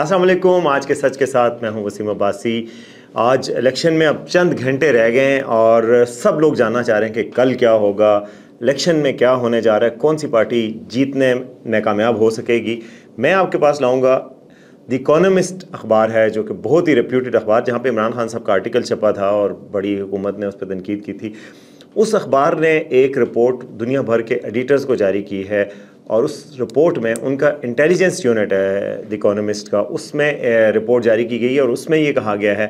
असलम आज के सच के साथ मैं हूं वसीम अब्बासी आज इलेक्शन में अब चंद घंटे रह गए हैं और सब लोग जानना चाह रहे हैं कि कल क्या होगा इलेक्शन में क्या होने जा रहा है कौन सी पार्टी जीतने में कामयाब हो सकेगी मैं आपके पास लाऊंगा द इकोनमिस्ट अखबार है जो कि बहुत ही रिप्यूटेड अखबार जहाँ पर इमरान खान साहब का आर्टिकल छपा था और बड़ी हुकूमत ने उस पर तनकीद की थी उस अखबार ने एक रिपोर्ट दुनिया भर के एडिटर्स को जारी की है और उस रिपोर्ट में उनका इंटेलिजेंस यूनिट है द इकोनॉमिस्ट का उसमें रिपोर्ट जारी की गई है और उसमें ये कहा गया है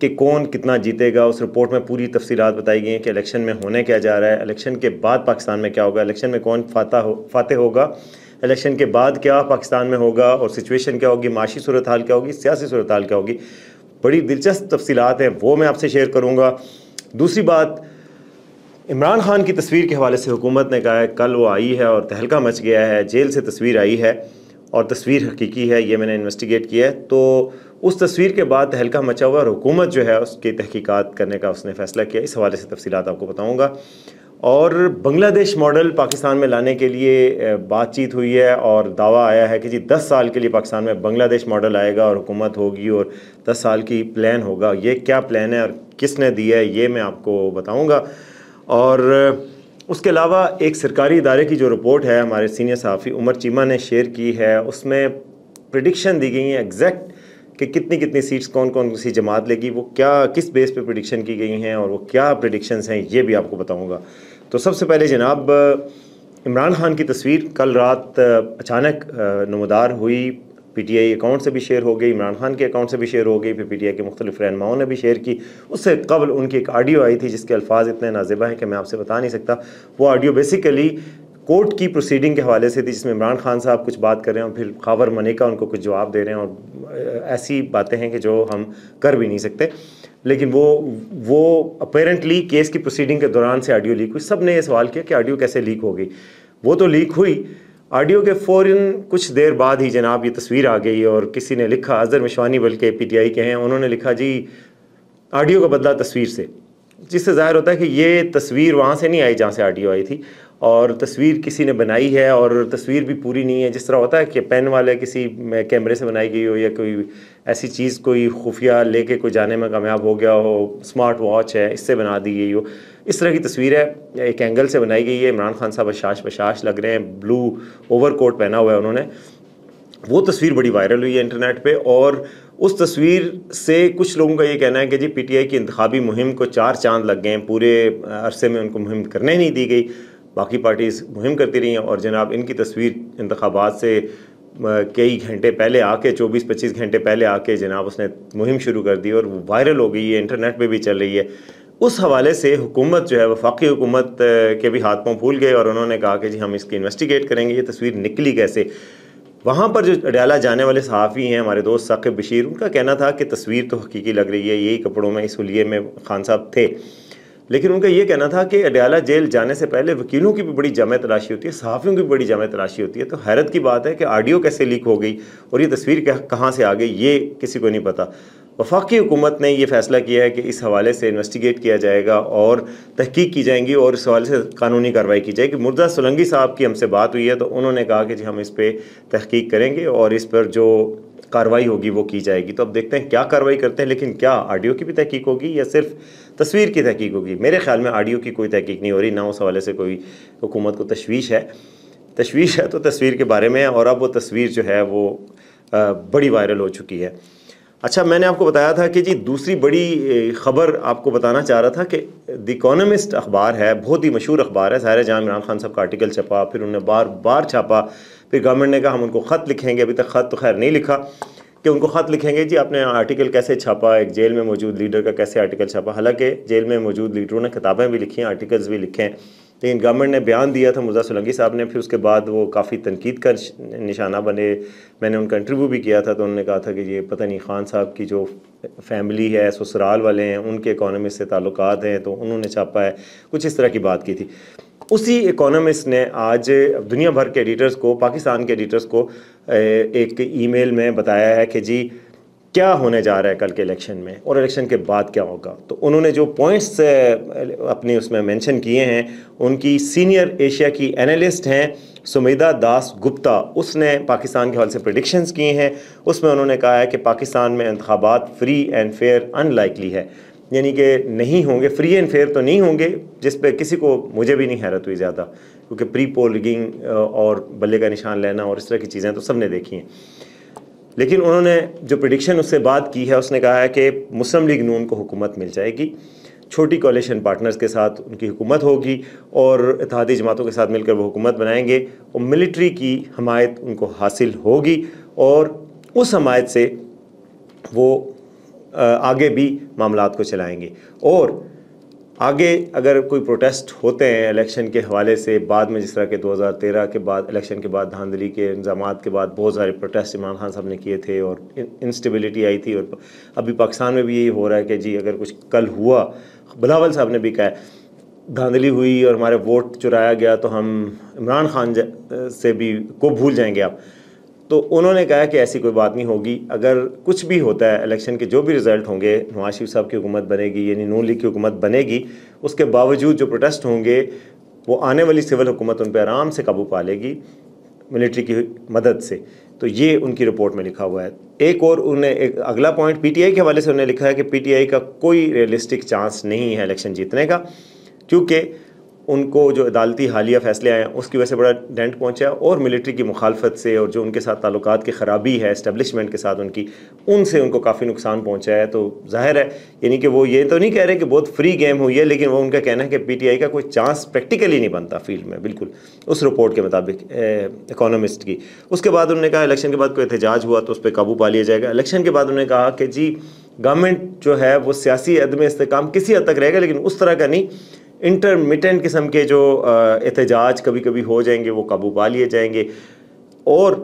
कि कौन कितना जीतेगा उस रिपोर्ट में पूरी तफसीत बताई गई हैं कि इलेक्शन में होने क्या जा रहा है इलेक्शन के बाद पाकिस्तान में क्या होगा इलेक्शन में कौन फाता हो फाते होगा इलेक्शन के बाद क्या पाकिस्तान में होगा और सिचुएशन क्या होगी माशी सूरत हाल क्या होगी सियासी सूरत हाल क्या होगी बड़ी दिलचस्प तफसीत हैं वो मैं आपसे शेयर करूँगा दूसरी बात इमरान खान की तस्वीर के हवाले से हुकूमत ने कहा है कल वो आई है और तहलका मच गया है जेल से तस्वीर आई है और तस्वीर हकीकी है ये मैंने इन्वेस्टिगेट किया है तो उस तस्वीर के बाद तहलका मचा हुआ और हुकूमत जो है उसकी तहकीकात करने का उसने फैसला किया इस हवाले से तफसीत आपको बताऊँगा और बंग्लादेश मॉडल पाकिस्तान में लाने के लिए बातचीत हुई है और दावा आया है कि जी 10 साल के लिए पाकिस्तान में बंग्लादेश मॉडल आएगा और हुकूमत होगी और 10 साल की प्लान होगा ये क्या प्लान है और किसने दिया है ये मैं आपको बताऊंगा और उसके अलावा एक सरकारी इदारे की जो रिपोर्ट है हमारे सीनियर सहाफ़ी उमर चीमा ने शेयर की है उसमें प्रडिक्शन दी गई हैं एग्जैक्ट कि कितनी कितनी सीट्स कौन कौन सी जमात लेगी वो क्या किस बेस पे प्रडिक्शन की गई हैं और वो क्या प्रडिक्शन हैं ये भी आपको बताऊंगा तो सबसे पहले जनाब इमरान खान की तस्वीर कल रात अचानक नमदार हुई पीटीआई अकाउंट से भी शेयर हो गई इमरान खान के अकाउंट से भी शेयर हो गई फिर पीटीआई के मुख्तलिफ रहनुमाओं ने भी शेयर की उससे कबल उनकी एक ऑडियो आई थी जिसके अल्फाज इतने नाजिबा हैं कि मैं आपसे बता नहीं सकता वो आडियो बेसिकली कोर्ट की प्रोसीडिंग के हवाले से थी जिसमें इमरान खान साहब कुछ बात कर रहे हैं और फिर खावर मनेका उनको कुछ जवाब दे रहे हैं और ऐसी बातें हैं कि जो हम कर भी नहीं सकते लेकिन वो वो अपेरेंटली केस की प्रोसीडिंग के दौरान से ऑडियो लीक हुई सब ने यह सवाल किया कि ऑडियो कैसे लीक हो गई वो तो लीक हुई ऑडियो के फ़ौर कुछ देर बाद ही जनाब ये तस्वीर आ गई और किसी ने लिखा अजहर मिशवानी बल्कि पी टी आई के हैं उन्होंने लिखा जी ऑडियो का बदला तस्वीर से जिससे ज़ाहिर होता है कि ये तस्वीर वहाँ से नहीं आई जहाँ से ऑडियो आई थी और तस्वीर किसी ने बनाई है और तस्वीर भी पूरी नहीं है जिस तरह होता है कि पेन वाले किसी कैमरे से बनाई गई हो या कोई ऐसी चीज़ कोई खुफिया लेके कोई जाने में कामयाब हो गया हो स्मार्ट वॉच है इससे बना दी गई हो इस तरह की तस्वीर है एक एंगल से बनाई गई है इमरान खान साहब अशाश बशाश लग रहे हैं ब्लू ओवर कोट पहना हुआ है उन्होंने वो तस्वीर बड़ी वायरल हुई है इंटरनेट पे और उस तस्वीर से कुछ लोगों का ये कहना है कि जी पीटीआई की इंतबी मुहिम को चार चांद लग गए हैं पूरे अरसे में उनको मुहिम करने नहीं दी गई बाकी पार्टीज मुहिम करती रही हैं और जनाब इनकी तस्वीर इंतबात से कई घंटे पहले आके 24-25 घंटे पहले आके जनाब उसने मुहिम शुरू कर दी और वायरल हो गई है इंटरनेट पे भी चल रही है उस हवाले से हुकूमत जो है वफाकी हुकूमत के भी हाथ पाँव भूल गए और उन्होंने कहा कि जी हम इसकी इन्वेस्टिगेट करेंगे ये तस्वीर निकली कैसे वहाँ पर जो अडयाला जाने वाले सहाफ़ी हैं हमारे दोस्त साकिब बशीर उनका कहना था कि तस्वीर तो हकीकी लग रही है यही कपड़ों में इस हलिए में खान साहब थे लेकिन उनका ये कहना था कि अडयाला जेल जाने से पहले वकीलों की भी बड़ी जमे तलाशी होती है सहाफ़ियों की भी बड़ी जमे तलाशी होती है तो हैरत की बात है कि आडियो कैसे लीक हो गई और ये तस्वीर कहाँ से आ गई ये किसी को नहीं पता वफाकी हुकूमत ने यह फैसला किया है कि इस हवाले से इन्वेस्टिगेट किया जाएगा और तहकीक की जाएगी और इस हवाले से कानूनी कार्रवाई की जाएगी मुर्दा सोलंगी साहब की हमसे बात हुई है तो उन्होंने कहा कि जी हम इस पर तहकीक करेंगे और इस पर जो कार्रवाई होगी वो की जाएगी तो अब देखते हैं क्या कार्रवाई करते हैं लेकिन क्या आडियो की भी तहकीक होगी या सिर्फ तस्वीर की तहकीक होगी मेरे ख्याल में आडियो की कोई तहकीक नहीं हो रही ना उस हवाले से कोई हुकूमत को तशवीश है तशवीश है तो तस्वीर के बारे में और अब वो तस्वीर जो है वो बड़ी वायरल हो चुकी है अच्छा मैंने आपको बताया था कि जी दूसरी बड़ी ख़बर आपको बताना चाह रहा था कि द इकोनमिस्ट अखबार है बहुत ही मशहूर अखबार है सारे जहाँ इमरान खान साहब का आर्टिकल छपा फिर उन्होंने बार बार छापा फिर गवर्नमेंट ने कहा हम उनको ख़त लिखेंगे अभी तक ख़त तो खैर नहीं लिखा कि उनको ख़त लिखेंगे जी आपने आर्टिकल कैसे छापा एक जेल में मौजूद लीडर का कैसे आर्टिकल छापा हालांकि जेल में मौजूद लीडरों ने किताबें भी लिखी हैं आर्टिकल्स भी लिखे हैं लेकिन गवर्नमेंट ने बयान दिया था मुर्जा सोलंकी साहब ने फिर उसके बाद वो काफ़ी तनकीद का निशाना बने मैंने उनका इंटरव्यू भी किया था तो उन्होंने कहा था कि ये पता नहीं खान साहब की जो फैमिली है ससुराल वाले हैं उनके इकोनॉमिस्ट से ताल्लुक हैं तो उन्होंने छापा है कुछ इस तरह की बात की थी उसी इकोनॉमिस्ट ने आज दुनिया भर के एडिटर्स को पाकिस्तान के एडिटर्स को एक ईमेल में बताया है कि जी क्या होने जा रहा है कल के इलेक्शन में और इलेक्शन के बाद क्या होगा तो उन्होंने जो पॉइंट्स अपने उसमें मेंशन किए हैं उनकी सीनियर एशिया की एनालिस्ट हैं सुमेधा दास गुप्ता उसने पाकिस्तान के हवाले से प्रडिक्शंस किए हैं उसमें उन्होंने कहा है कि पाकिस्तान में इंतबात फ्री एंड फेयर अनलाइकली है यानी कि नहीं होंगे फ्री एंड फेयर तो नहीं होंगे जिस पर किसी को मुझे भी नहीं हैरत हुई ज़्यादा क्योंकि प्री पोलिंग और बल्ले का निशान लेना और इस तरह की चीज़ें तो सब ने देखी हैं लेकिन उन्होंने जो प्रडिक्शन उससे बात की है उसने कहा है कि मुस्लिम लीग नून को हुकूमत मिल जाएगी छोटी कॉलेशन पार्टनर्स के साथ उनकी हुकूमत होगी और इतिहादी जमातों के साथ मिलकर वो हुकूमत बनाएंगे और मिलिट्री की हमायत उनको हासिल होगी और उस हमायत से वो आगे भी मामला को चलाएंगे और आगे अगर कोई प्रोटेस्ट होते हैं इलेक्शन के हवाले से बाद में जिस तरह के 2013 के बाद इलेक्शन के बाद धांधली के इंजाम के बाद बहुत सारे प्रोटेस्ट इमरान खान साहब ने किए थे और इंस्टेबिलिटी आई थी और अभी पाकिस्तान में भी यही हो रहा है कि जी अगर कुछ कल हुआ बिलावल साहब ने भी कहा धांधली हुई और हमारे वोट चुराया गया तो हम इमरान खान से भी को भूल जाएंगे आप तो उन्होंने कहा कि ऐसी कोई बात नहीं होगी अगर कुछ भी होता है इलेक्शन के जो भी रिज़ल्ट होंगे नवाज शरीफ साहब की हुकूमत बनेगी यानी नून लीग की हुकूमत बनेगी उसके बावजूद जो प्रोटेस्ट होंगे वो आने वाली सिविल हुकूमत उन पर आराम से काबू पा लेगी मिलिट्री की मदद से तो ये उनकी रिपोर्ट में लिखा हुआ है एक और उन्हें एक अगला पॉइंट पीटीआई के हवाले से उन्हें लिखा है कि पीटीआई का कोई रियलिस्टिक चांस नहीं है इलेक्शन जीतने का क्योंकि उनको जो अदालती हालिया फैसले आए उसकी वजह से बड़ा डेंट है और मिलिट्री की मुखालफत से और जो उनके साथ ताल्लुक की ख़राबी है इस्टबलिशमेंट के साथ उनकी उनसे उनको काफ़ी नुकसान पहुँचा है तो जाहिर है यानी कि वो ये तो नहीं कह रहे कि बहुत फ्री गेम हुई है लेकिन वो उनका कहना है कि पी टी आई का कोई चांस प्रैक्टिकली नहीं बनता फील्ड में बिल्कुल उस रिपोर्ट के मुताबिक इकोनॉमिस्ट की उसके बाद उन्होंने कहा इलेक्शन के बाद कोई एहतजाज हुआ तो उस पर काबू पा लिया जाएगा इलेक्शन के बाद उन्होंने कहा कि जी गवर्नमेंट जो है वो सियासी अदम इसकाम किसी हद तक रहेगा लेकिन उस तरह का नहीं इंटरमिटेंट किस्म के जो एहतजाज कभी कभी हो जाएंगे वो काबू पा लिए जाएंगे और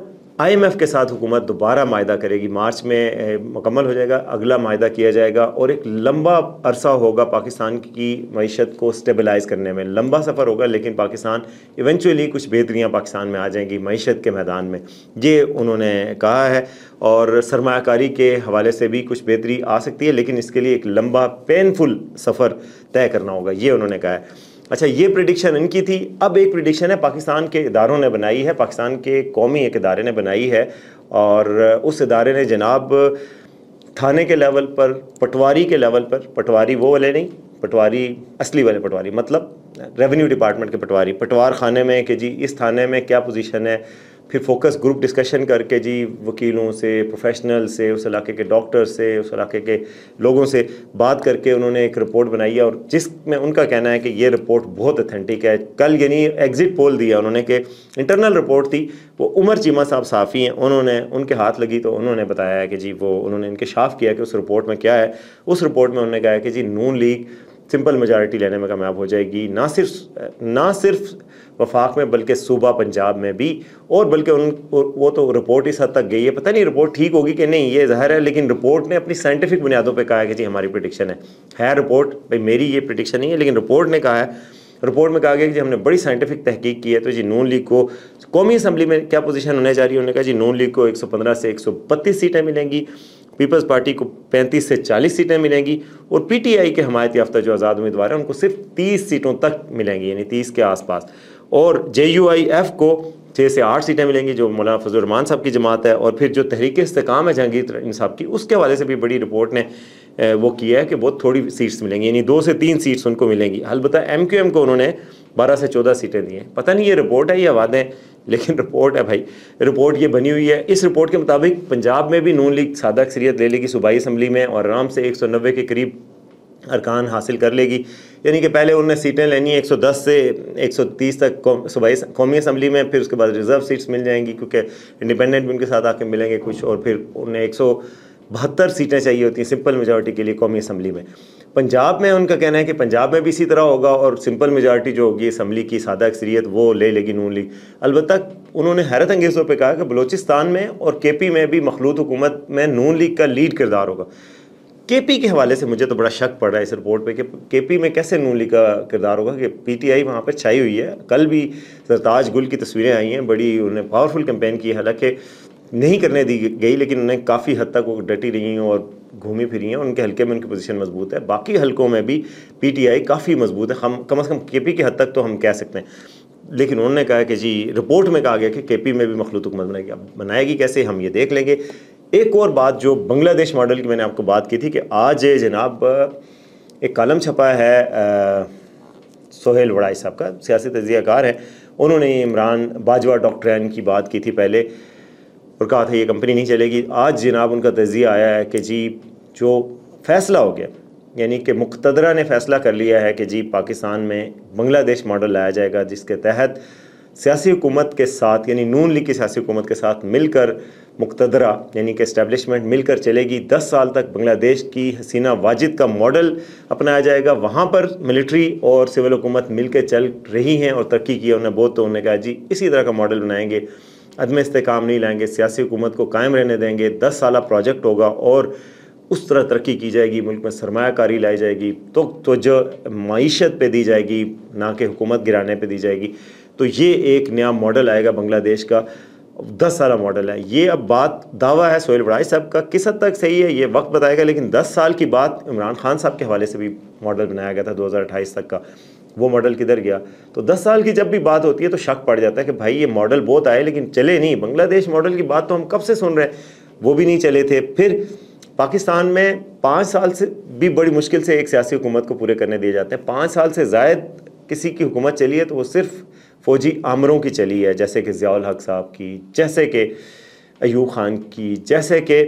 आईएमएफ के साथ हुकूमत दोबारा माहा करेगी मार्च में मुकम्मल हो जाएगा अगला माहा किया जाएगा और एक लंबा अरसा होगा पाकिस्तान की मीशत को स्टेबलाइज़ करने में लंबा सफ़र होगा लेकिन पाकिस्तान इवेंचुअली कुछ बेहतरियाँ पाकिस्तान में आ जाएंगी मीशत के मैदान में ये उन्होंने कहा है और सरमाकारी के हवाले से भी कुछ बेहतरी आ सकती है लेकिन इसके लिए एक लंबा पेनफुल सफ़र तय करना होगा ये उन्होंने कहा है अच्छा ये प्रडिक्शन इनकी थी अब एक प्रडिक्शन है पाकिस्तान के इदारों ने बनाई है पाकिस्तान के कौमी एक इदारे ने बनाई है और उस इदारे ने जनाब थाने के लेवल पर पटवारी के लेवल पर पटवारी वो वाले नहीं पटवारी असली वाले पटवारी मतलब रेवेन्यू डिपार्टमेंट के पटवारी पटवार खाने में कि जी इस थाने में क्या पोजीशन है फिर फोकस ग्रुप डिस्कशन करके जी वकीलों से प्रोफेशनल से उस इलाके के डॉक्टर से उस इलाके के लोगों से बात करके उन्होंने एक रिपोर्ट बनाई है और जिसमें उनका कहना है कि ये रिपोर्ट बहुत अथेंटिक है कल यानी एग्ज़िट पोल दिया उन्होंने कि इंटरनल रिपोर्ट थी वो उमर चीमा साहब साफ़ी हैं उन्होंने उनके हाथ लगी तो उन्होंने बताया कि जी वो उन्होंने इनकशाफ किया कि उस रिपोर्ट में क्या है उस रिपोर्ट में उन्होंने कहा कि जी नून लीग सिंपल मेजॉरिटी लेने में कामयाब हो जाएगी ना सिर्फ ना सिर्फ वफाक में बल्कि सूबा पंजाब में भी और बल्कि उन वो तो रिपोर्ट इस हद तक गई है पता नहीं रिपोर्ट ठीक होगी कि नहीं ये ज़ाहिर है लेकिन रिपोर्ट ने अपनी साइंटिफिक बुनियादों पर कहा है कि जी हमारी प्रडिक्शन है है रिपोर्ट भाई मेरी ये प्रडिक्शन नहीं है लेकिन रिपोर्ट ने कहा है रिपोर्ट में कहा गया कि जी हमने बड़ी साइंटिफिक तहकीक की है तो जी नून लीग को कौमी असम्बली में क्या पोजीशन होने जा रही है उन्होंने कहा जी नून लीग को पंद्रह से बत्तीस सीटें मिलेंगी पीपल्स पार्टी को 35 से 40 सीटें मिलेंगी और पीटीआई के हमायत याफ्ता जो आज़ाद उम्मीदवार हैं उनको सिर्फ 30 सीटों तक मिलेंगी यानी 30 के आसपास और जे को छः से आठ सीटें मिलेंगी जो मौलाना रमान साहब की जमात है और फिर जो तहरीक इस्तेकाम है जहांगीर साहब की उसके हवाले से भी बड़ी रिपोर्ट ने वो किया है कि बहुत थोड़ी सीट्स मिलेंगी यानी दो से तीन सीट्स उनको मिलेंगी अलबत्त एम क्यू एम को उन्होंने बारह से चौदह सीटें दी हैं पता नहीं ये रिपोर्ट है ये वादे लेकिन रिपोर्ट है भाई रिपोर्ट ये बनी हुई है इस रिपोर्ट के मुताबिक पंजाब में भी नून लीग सादा अक्सरियत ले लेगी सूबाई असम्बली में और आराम से एक सौ नब्बे के करीब अरकान हासिल कर लेगी यानी कि पहले उन्हें सीटें लेनी है 110 से 130 तक सूबाई कौमी असम्बली में फिर उसके बाद रिजर्व सीट्स मिल जाएंगी क्योंकि इंडिपेंडेंट भी उनके साथ आके मिलेंगे कुछ और फिर उन्हें एक बहत्तर सीटें चाहिए होती हैं सिंपल मेजॉरिटी के लिए कौमी असम्बली में पंजाब में उनका कहना है कि पंजाब में भी इसी तरह होगा और सिंपल मेजॉरिटी जो होगी असम्बली की सादा अक्सरीत वो ले लेगी नून लीग अलबत् उन्होंने हैरत अंगेज़ तौर पर कहा कि बलोचिस्तान में और के पी में भी मखलूत हुकूमत में नून लीग का लीड किरदार होगा के पी के हवाले से मुझे तो बड़ा शक पड़ रहा है इस रिपोर्ट पर कि के पी में कैसे नून लीग का किरदार होगा कि पी टी आई वहाँ पर छाई हुई है कल भी सरताज गुल की तस्वीरें आई हैं बड़ी उन्होंने पावरफुल कैंपेन की हालांकि नहीं करने दी गई लेकिन उन्हें काफ़ी हद तक वो डटी रही हैं और घूमी फिरी हैं उनके हल्के में उनकी पोजीशन मजबूत है बाकी हलकों में भी पीटीआई काफ़ी मजबूत है हम कम अज़ कम केपी के हद तक तो हम कह सकते हैं लेकिन उन्होंने कहा कि जी रिपोर्ट में कहा गया कि केपी में भी मखलूत हुकूमत बनाएगी अब बनाएगी कैसे हम ये देख लेंगे एक और बात जो बांग्लादेश मॉडल की मैंने आपको बात की थी कि आज जनाब एक कलम छपा है सोहेल वड़ाई साहब का सियासी तजिया कार है उन्होंने इमरान बाजवा डॉक्ट्रैन की बात की थी पहले और कहा था ये कंपनी नहीं चलेगी आज जनाब उनका तजिया आया है कि जी जो फैसला हो गया यानी कि मुख्तरा ने फैसला कर लिया है कि जी पाकिस्तान में बंग्लादेश मॉडल लाया जाएगा जिसके तहत सियासी हुकूमत के साथ यानी नून लीग की सियासी हुकूमत के साथ मिलकर मुख्तरा यानी कि इस्टेबलिशमेंट मिलकर चलेगी दस साल तक बंग्लादेश की हसीना वाजिद का मॉडल अपनाया जाएगा वहाँ पर मिलिट्री और सिविल हुकूमत मिलकर चल रही हैं और तरक्की की उन्हें बहुत तो उन्होंने कहा जी इसी तरह का मॉडल बनाएंगे अदम इसकाम नहीं लाएंगे सियासी हुकूमत को कायम रहने देंगे दस साल प्रोजेक्ट होगा और उस तरह तरक्की की जाएगी मुल्क में सरमाकारी लाई जाएगी तो, तो जो मीशत पर दी जाएगी ना कि हुकूमत गिराने पर दी जाएगी तो ये एक नया मॉडल आएगा बांग्लादेश का दस साल मॉडल है ये अब बात दावा है सोहेल बड़ाई साहब का किस हद तक सही है ये वक्त बताएगा लेकिन दस साल की बात इमरान खान साहब के हवाले से भी मॉडल बनाया गया था दो हज़ार अट्ठाईस तक का वो मॉडल किधर गया तो दस साल की जब भी बात होती है तो शक पड़ जाता है कि भाई ये मॉडल बहुत आए लेकिन चले नहीं बांग्लादेश मॉडल की बात तो हम कब से सुन रहे हैं वो भी नहीं चले थे फिर पाकिस्तान में पाँच साल से भी बड़ी मुश्किल से एक सियासी हुकूमत को पूरे करने दिए जाते हैं पाँच साल से जायद किसी की हुकूमत चली है तो वो सिर्फ फौजी आमरों की चली है जैसे कि ज़ियाल हक साहब की जैसे कि अयूब खान की जैसे कि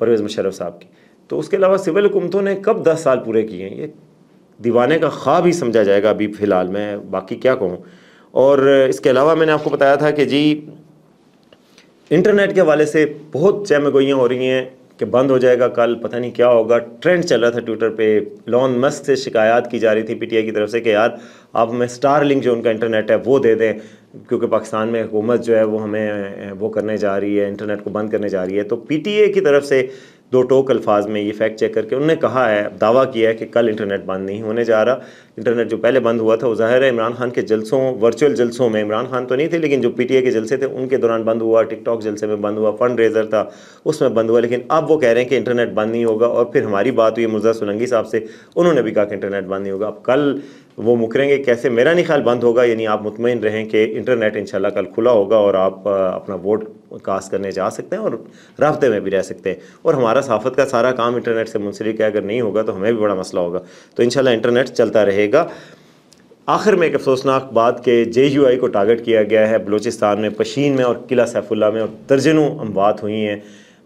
परवेज़ मुशरफ साहब की तो उसके अलावा सिविल हुकूमतों ने कब दस साल पूरे किए हैं ये दीवाने का ख्वाब ही समझा जाएगा अभी फ़िलहाल मैं बाकी क्या कहूँ और इसके अलावा मैंने आपको बताया था कि जी इंटरनेट के हवाले से बहुत चैमगोइयाँ हो रही हैं कि बंद हो जाएगा कल पता नहीं क्या होगा ट्रेंड चल रहा था ट्विटर पे लॉन मस्क से शिकायत की जा रही थी पीटीआई की तरफ से कि यार आप हमें स्टार लिंक जो उनका इंटरनेट है वो दे दें क्योंकि पाकिस्तान में हुकूमत जो है वो हमें वो करने जा रही है इंटरनेट को बंद करने जा रही है तो पीटीए की तरफ से दो टोक अल्फाज में ये फैक्ट चेक करके उन्होंने कहा है दावा किया है कि कल इंटरनेट बंद नहीं होने जा रहा इंटरनेट जो पहले बंद हुआ था वो ज़ाहिर है इमरान खान के जलसों वर्चुअल जलसों में इमरान खान तो नहीं थे लेकिन जो पी टी ए के जलसे थे उनके दौरान बंद हुआ टिकटॉक जलसे में बंद हुआ फंड रेजर था उसमें बंद हुआ लेकिन अब वो कह रहे हैं कि इंटरनेट बंद नहीं होगा और फिर हमारी बात हुई मुर्जा सोलंगी साहब से उन्होंने भी कहा कि इंटरनेट बंद नहीं होगा अब कल वो मुकरेंगे कैसे मेरा नहीं ख्याल बंद होगा यानी आप मुतमिन रहें कि इंटरनेट इंशाल्लाह कल खुला होगा और आप अपना वोट कास्ट करने जा सकते हैं और रबते में भी रह सकते हैं और हमारा सहाफ़त का सारा काम इंटरनेट से मुंसलिक है अगर नहीं होगा तो हमें भी बड़ा मसला होगा तो इन इंटरनेट चलता रहेगा आखिर में एक अफसोसनाक बात के जे यू आई को टारगेट किया गया है बलूचिस्तान में पशीन में और किला सैफुल्ला में और दर्जनों अमवात हुई हैं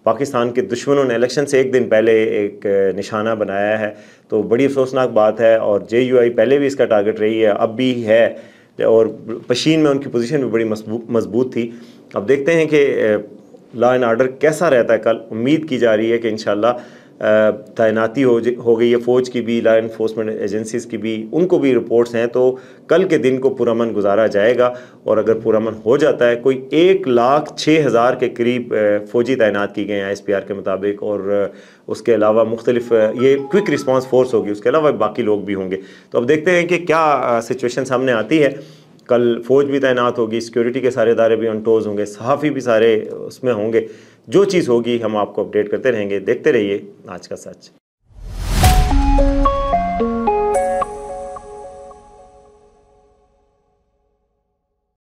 पाकिस्तान के दुश्मनों ने इलेक्शन से एक दिन पहले एक निशाना बनाया है तो बड़ी अफसोसनाक बात है और जे यू आई पहले भी इसका टारगेट रही है अब भी है और पशीन में उनकी पोजीशन भी बड़ी मजबूत थी अब देखते हैं कि लॉ एंड आर्डर कैसा रहता है कल उम्मीद की जा रही है कि इन तैनाती हो हो गई है फ़ौज की भी ला इन्फोर्समेंट एजेंसीज़ की भी उनको भी रिपोर्ट्स हैं तो कल के दिन को पुरमन गुजारा जाएगा और अगर पुरमन हो जाता है कोई एक लाख छः हज़ार के करीब फ़ौजी तैनात की गए हैं एस पी आर के मुताबिक और उसके अलावा मुख्तलिफ ये क्विक रिस्पॉन्स फोर्स होगी उसके अलावा बाकी लोग भी होंगे तो अब देखते हैं कि क्या सिचुएशन सामने आती है कल फ़ौज भी तैनात होगी सिक्योरिटी के सारे इदारे भी अनटोज होंगे सहाफ़ी भी सारे उसमें होंगे जो चीज़ होगी हम आपको अपडेट करते रहेंगे देखते रहिए आज का सच